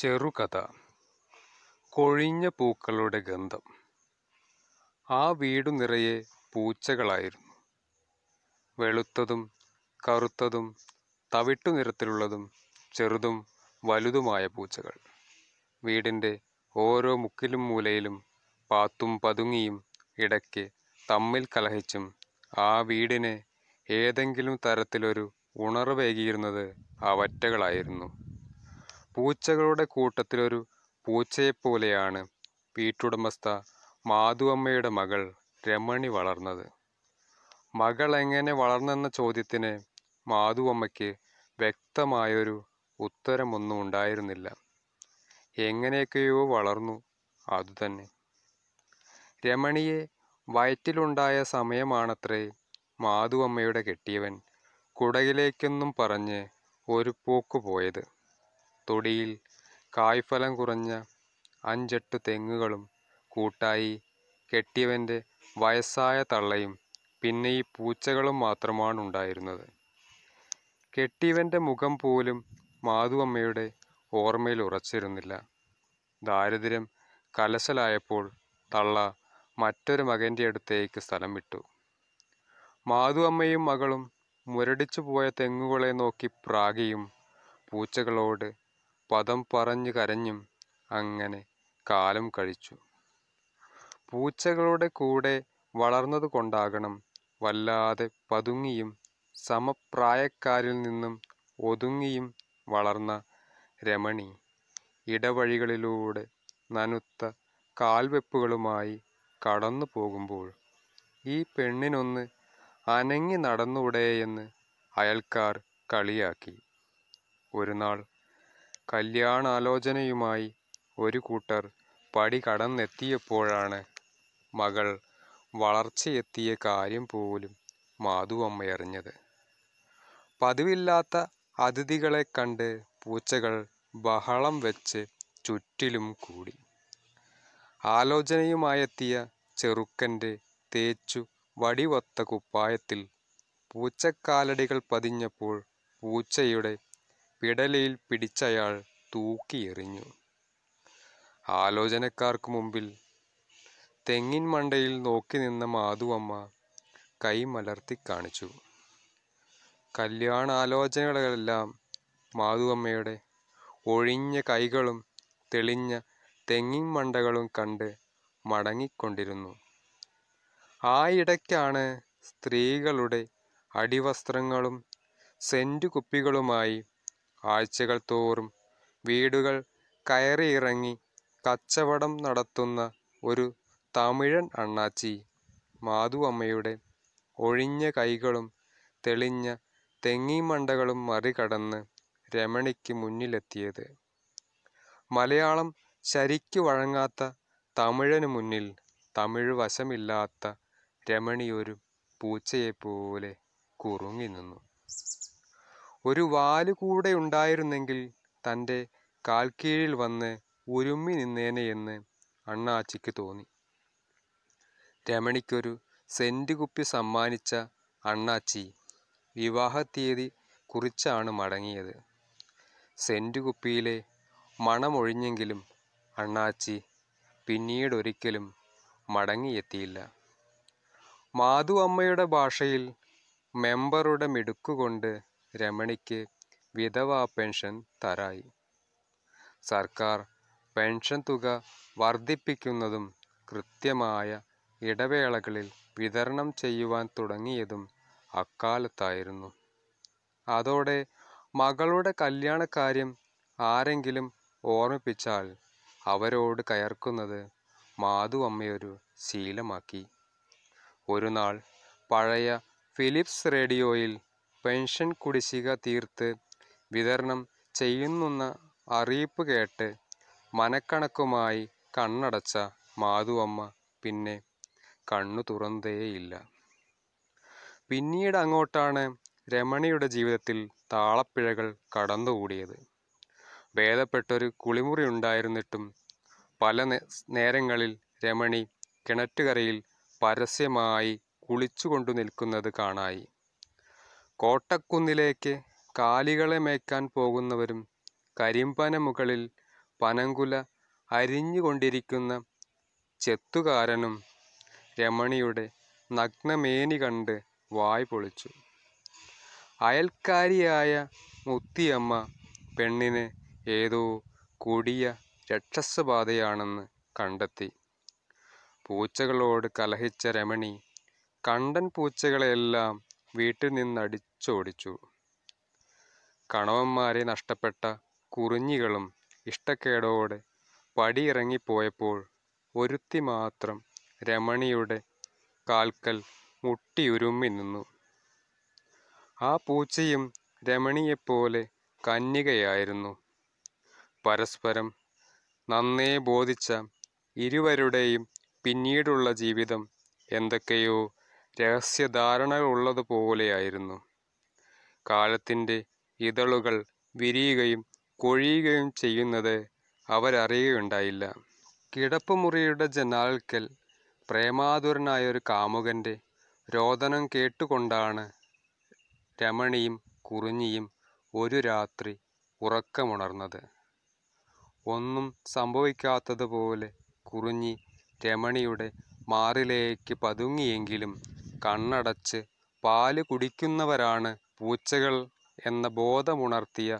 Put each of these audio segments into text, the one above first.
ചെറുകഥ കൊഴിഞ്ഞ പൂക്കളുടെ ഗന്ധം ആ വീടു നിറയെ പൂച്ചകളായിരുന്നു വെളുത്തതും കറുത്തതും തവിട്ടു നിറത്തിലുള്ളതും ചെറുതും വലുതുമായ പൂച്ചകൾ വീടിൻ്റെ ഓരോ മുക്കിലും മൂലയിലും പാത്തും പതുങ്ങിയും ഇടയ്ക്ക് തമ്മിൽ കലഹിച്ചും ആ വീടിനെ ഏതെങ്കിലും തരത്തിലൊരു ഉണർവേകിയിരുന്നത് അവറ്റകളായിരുന്നു പൂച്ചകളുടെ കൂട്ടത്തിലൊരു പൂച്ചയെപ്പോലെയാണ് വീട്ടുടമസ്ഥ മാധുവമ്മയുടെ മകൾ രമണി വളർന്നത് മകൾ എങ്ങനെ വളർന്നെന്ന ചോദ്യത്തിന് മാധുവമ്മയ്ക്ക് വ്യക്തമായൊരു ഉത്തരമൊന്നും ഉണ്ടായിരുന്നില്ല എങ്ങനെയൊക്കെയോ വളർന്നു അതുതന്നെ രമണിയെ വയറ്റിലുണ്ടായ സമയമാണത്രേ മാധുവമ്മയുടെ കെട്ടിയവൻ കുടയിലേക്കെന്നും പറഞ്ഞ് ഒരു പോക്ക് പോയത് തൊടിയിൽ കായ്ഫലം കുറഞ്ഞ അഞ്ചെട്ടു തെങ്ങുകളും കൂട്ടായി കെട്ടിയവൻ്റെ വയസ്സായ തള്ളയും പിന്നെ ഈ പൂച്ചകളും മാത്രമാണ് ഉണ്ടായിരുന്നത് കെട്ടിയവൻ്റെ മുഖം പോലും അമ്മയുടെ ഓർമ്മയിൽ ഉറച്ചിരുന്നില്ല ദാരിദ്ര്യം കലശലായപ്പോൾ തള്ള മറ്റൊരു മകൻ്റെ അടുത്തേക്ക് സ്ഥലം വിട്ടു മാധു അമ്മയും മകളും മുരടിച്ചു പോയ തെങ്ങുകളെ നോക്കി പ്രാഗിയും പൂച്ചകളോട് പദം പറഞ്ഞു കരഞ്ഞും അങ്ങനെ കാലം കഴിച്ചു പൂച്ചകളുടെ കൂടെ വളർന്നതുകൊണ്ടാകണം വല്ലാതെ പതുങ്ങിയും സമപ്രായക്കാരിൽ നിന്നും ഒതുങ്ങിയും വളർന്ന രമണി ഇടവഴികളിലൂടെ നനുത്ത കാൽവെപ്പുകളുമായി കടന്നു പോകുമ്പോൾ ഈ പെണ്ണിനൊന്ന് അനങ്ങി നടന്നൂടെയെന്ന് അയൽക്കാർ കളിയാക്കി ഒരു നാൾ കല്യാണാലോചനയുമായി ഒരു കൂട്ടർ പടി കടന്നെത്തിയപ്പോഴാണ് മകൾ വളർച്ചയെത്തിയ കാര്യം പോലും മാധുവമ്മയറിഞ്ഞത് പതിവില്ലാത്ത അതിഥികളെ കണ്ട് പൂച്ചകൾ ബഹളം വെച്ച് ചുറ്റിലും കൂടി ആലോചനയുമായെത്തിയ ചെറുക്കൻ്റെ തേച്ചു വടിവത്ത കുപ്പായത്തിൽ പൂച്ചക്കാലടികൾ പതിഞ്ഞപ്പോൾ പൂച്ചയുടെ പിടലയിൽ പിടിച്ചയാൾ തൂക്കിയെറിഞ്ഞു ആലോചനക്കാർക്ക് മുമ്പിൽ തെങ്ങിൻ മണ്ടയിൽ നോക്കി നിന്ന മാധുവമ്മ കൈമലർത്തി കാണിച്ചു കല്യാണാലോചനകളെല്ലാം മാധുവമ്മയുടെ ഒഴിഞ്ഞ കൈകളും തെളിഞ്ഞ തെങ്ങിൻ മണ്ടകളും കണ്ട് മടങ്ങിക്കൊണ്ടിരുന്നു ആ ഇടയ്ക്കാണ് സ്ത്രീകളുടെ അടിവസ്ത്രങ്ങളും സെൻറ്റ് കുപ്പികളുമായി ആഴ്ചകൾ തോറും വീടുകൾ കയറിയിറങ്ങി കച്ചവടം നടത്തുന്ന ഒരു തമിഴൻ അണ്ണാച്ചി മാധു അമ്മയുടെ ഒഴിഞ്ഞ കൈകളും തെളിഞ്ഞ തെങ്ങിമണ്ടകളും മറികടന്ന് രമണിക്ക് മുന്നിലെത്തിയത് മലയാളം ശരിക്കു വഴങ്ങാത്ത തമിഴന് മുന്നിൽ തമിഴ് വശമില്ലാത്ത രമണിയൊരു ഒരു പൂച്ചയെപ്പോലെ കുറുങ്ങി നിന്നു ഒരു വാല് കൂടെ ഉണ്ടായിരുന്നെങ്കിൽ തൻ്റെ കാൽക്കീഴിൽ വന്ന് ഉരുമ്മി നിന്നേനെയെന്ന് അണ്ണാച്ചിക്ക് തോന്നി രമണിക്കൊരു സെൻറ്റ് കുപ്പി സമ്മാനിച്ച അണ്ണാച്ചി വിവാഹ തീയതി കുറിച്ചാണ് മടങ്ങിയത് സെൻറ്റ് കുപ്പിയിലെ മണമൊഴിഞ്ഞെങ്കിലും അണ്ണാച്ചി പിന്നീടൊരിക്കലും മടങ്ങിയെത്തിയില്ല മാധു അമ്മയുടെ ഭാഷയിൽ മെമ്പറുടെ മിടുക്കുകൊണ്ട് രമണിക്ക് വിധവാ പെൻഷൻ തരായി സർക്കാർ പെൻഷൻ തുക വർദ്ധിപ്പിക്കുന്നതും കൃത്യമായ ഇടവേളകളിൽ വിതരണം ചെയ്യുവാൻ തുടങ്ങിയതും അക്കാലത്തായിരുന്നു അതോടെ മകളുടെ കല്യാണക്കാര്യം ആരെങ്കിലും ഓർമ്മിപ്പിച്ചാൽ അവരോട് കയർക്കുന്നത് മാധു അമ്മയൊരു ശീലമാക്കി ഒരു നാൾ പഴയ ഫിലിപ്സ് റേഡിയോയിൽ പെൻഷൻ കുടിശ്ശിക തീർത്ത് വിതരണം ചെയ്യുന്നെന്ന അറിയിപ്പ് കേട്ട് മനക്കണക്കുമായി കണ്ണടച്ച മാധുവമ്മ പിന്നെ കണ്ണു തുറന്നേയില്ല പിന്നീട് അങ്ങോട്ടാണ് രമണിയുടെ ജീവിതത്തിൽ താളപ്പിഴകൾ കടന്നുകൂടിയത് ഭേദപ്പെട്ടൊരു കുളിമുറി ഉണ്ടായിരുന്നിട്ടും പല നേരങ്ങളിൽ രമണി കിണറ്റുകരയിൽ പരസ്യമായി കുളിച്ചുകൊണ്ടു നിൽക്കുന്നത് കാണായി കോട്ടക്കുന്നിലേക്ക് കാലികളെ മേയ്ക്കാൻ പോകുന്നവരും കരിമ്പന മുകളിൽ പനങ്കുല അരിഞ്ഞുകൊണ്ടിരിക്കുന്ന ചെത്തുകാരനും രമണിയുടെ നഗ്നമേനി കണ്ട് വായ് പൊളിച്ചു അയൽക്കാരിയായ മുത്തിയമ്മ പെണ്ണിന് ഏതോ കൊടിയ രക്ഷസബാധയാണെന്ന് കണ്ടെത്തി പൂച്ചകളോട് കലഹിച്ച രമണി കണ്ടൻ പൂച്ചകളെയെല്ലാം വീട്ടിൽ നിന്നടി വളച്ചോടിച്ചു കണവന്മാരെ നഷ്ടപ്പെട്ട കുറിഞ്ഞികളും ഇഷ്ടക്കേടോടെ പടിയിറങ്ങിപ്പോയപ്പോൾ ഒരുത്തി മാത്രം രമണിയുടെ കാൽക്കൽ മുട്ടിയുരുമ്മി നിന്നു ആ പൂച്ചയും രമണിയെപ്പോലെ കന്യകയായിരുന്നു പരസ്പരം നന്നേ ബോധിച്ച ഇരുവരുടെയും പിന്നീടുള്ള ജീവിതം എന്തൊക്കെയോ രഹസ്യധാരണകളുള്ളതുപോലെയായിരുന്നു കാലത്തിൻ്റെ ഇതളുകൾ വിരിയുകയും കൊഴിയുകയും ചെയ്യുന്നത് അവരറിയുകയുണ്ടായില്ല കിടപ്പുമുറിയുടെ ജനാൽക്കൽ പ്രേമാതുരനായൊരു ഒരു കാമുകൻ്റെ രോദനം കേട്ടുകൊണ്ടാണ് രമണിയും കുറിഞ്ഞിയും ഒരു രാത്രി ഉറക്കമുണർന്നത് ഒന്നും സംഭവിക്കാത്തതുപോലെ കുറിഞ്ഞി രമണിയുടെ മാറിലേക്ക് പതുങ്ങിയെങ്കിലും കണ്ണടച്ച് പാല് കുടിക്കുന്നവരാണ് പൂച്ചകൾ എന്ന ബോധമുണർത്തിയ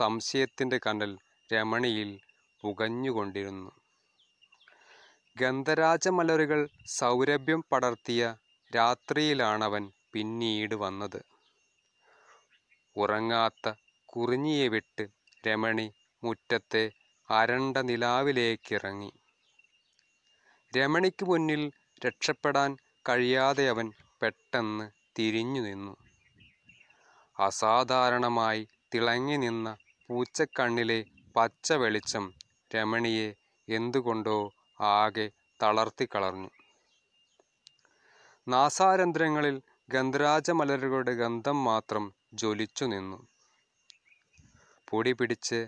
സംശയത്തിൻ്റെ കനൽ രമണിയിൽ പുകഞ്ഞുകൊണ്ടിരുന്നു ഗന്ധരാജമലറുകൾ സൗരഭ്യം പടർത്തിയ രാത്രിയിലാണവൻ പിന്നീട് വന്നത് ഉറങ്ങാത്ത കുറിഞ്ഞിയെ വിട്ട് രമണി മുറ്റത്തെ അരണ്ട നിലാവിലേക്കിറങ്ങി രമണിക്ക് മുന്നിൽ രക്ഷപ്പെടാൻ കഴിയാതെ അവൻ പെട്ടെന്ന് തിരിഞ്ഞു നിന്നു അസാധാരണമായി തിളങ്ങി നിന്ന പൂച്ചക്കണ്ണിലെ പച്ച വെളിച്ചം രമണിയെ എന്തുകൊണ്ടോ ആകെ തളർത്തിക്കളർന്നു നാസാരന്ധ്രങ്ങളിൽ ഗന്ധരാജമലരുകളുടെ ഗന്ധം മാത്രം ജ്വലിച്ചു നിന്നു പൊടി പിടിച്ച്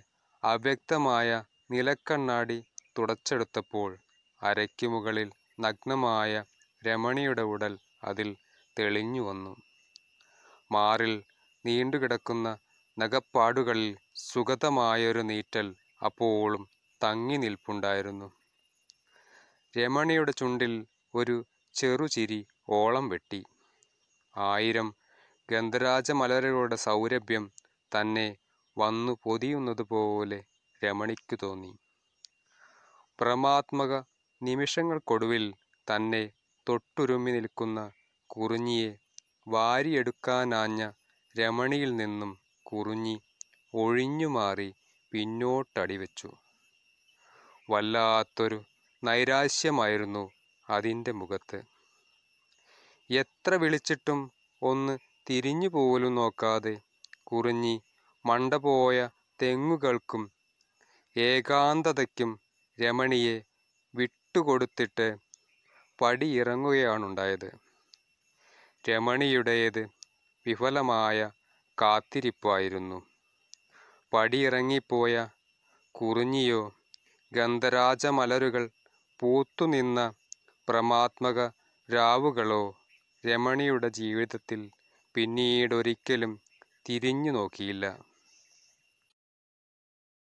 അവ്യക്തമായ നിലക്കണ്ണാടി തുടച്ചെടുത്തപ്പോൾ അരയ്ക്ക് മുകളിൽ നഗ്നമായ രമണിയുടെ ഉടൽ അതിൽ തെളിഞ്ഞു വന്നു മാറിൽ നീണ്ടുകിടക്കുന്ന നഖപ്പാടുകളിൽ സുഗതമായൊരു നീറ്റൽ അപ്പോഴും തങ്ങി നിൽപ്പുണ്ടായിരുന്നു രമണിയുടെ ചുണ്ടിൽ ഒരു ചെറുചിരി ഓളം വെട്ടി ആയിരം ഗന്ധരാജമലരുടെ സൗരഭ്യം തന്നെ വന്നു പൊതിയുന്നതുപോലെ രമണിക്കു തോന്നി പ്രമാത്മക നിമിഷങ്ങൾക്കൊടുവിൽ തന്നെ തൊട്ടുരുമ്മി നിൽക്കുന്ന കുറിഞ്ഞിയെ വാരിയെടുക്കാനാഞ്ഞ രമണിയിൽ നിന്നും കുറുഞ്ഞി ഒഴിഞ്ഞുമാറി പിന്നോട്ടടിവെച്ചു വല്ലാത്തൊരു നൈരാശ്യമായിരുന്നു അതിൻ്റെ മുഖത്ത് എത്ര വിളിച്ചിട്ടും ഒന്ന് തിരിഞ്ഞു പോലും നോക്കാതെ കുറിഞ്ഞി മണ്ടപോയ തെങ്ങുകൾക്കും ഏകാന്തതയ്ക്കും രമണിയെ വിട്ടുകൊടുത്തിട്ട് പടിയിറങ്ങുകയാണുണ്ടായത് രമണിയുടേത് വിഫലമായ കാത്തിരിപ്പായിരുന്നു പടിയിറങ്ങിപ്പോയ കുറിഞ്ഞിയോ ഗന്ധരാജമലരുകൾ പൂത്തുനിന്ന പ്രമാത്മക രാവുകളോ രമണിയുടെ ജീവിതത്തിൽ പിന്നീടൊരിക്കലും തിരിഞ്ഞു നോക്കിയില്ല